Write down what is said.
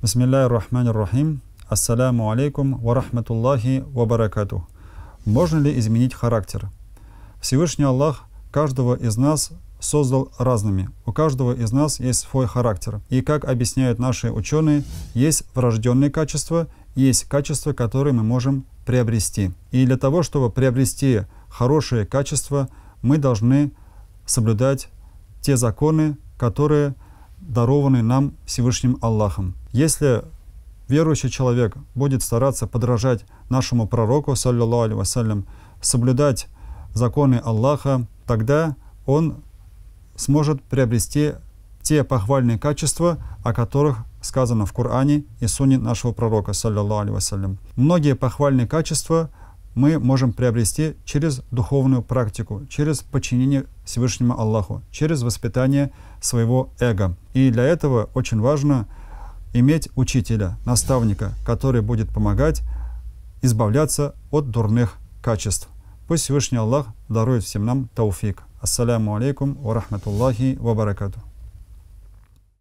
Бисмилляй рахмани рахим. Ассаляму алейкум ва рахматуллахи ва баракату. Можно ли изменить характер? Всевышний Аллах каждого из нас создал разными. У каждого из нас есть свой характер. И как объясняют наши ученые, есть врожденные качества, есть качества, которые мы можем приобрести. И для того, чтобы приобрести хорошие качества, мы должны соблюдать те законы, которые дарованный нам Всевышним Аллахом. Если верующий человек будет стараться подражать нашему пророку, саллиллаху алейхи вассалям, соблюдать законы Аллаха, тогда он сможет приобрести те похвальные качества, о которых сказано в Коране и Суне нашего пророка, саллиллаху алейхи вассалям. Многие похвальные качества – мы можем приобрести через духовную практику, через подчинение Всевышнему Аллаху, через воспитание своего эго. И для этого очень важно иметь учителя, наставника, который будет помогать избавляться от дурных качеств. Пусть Всевышний Аллах дарует всем нам тауфик. Ассаляму алейкум ва рахматуллахи ва баракату.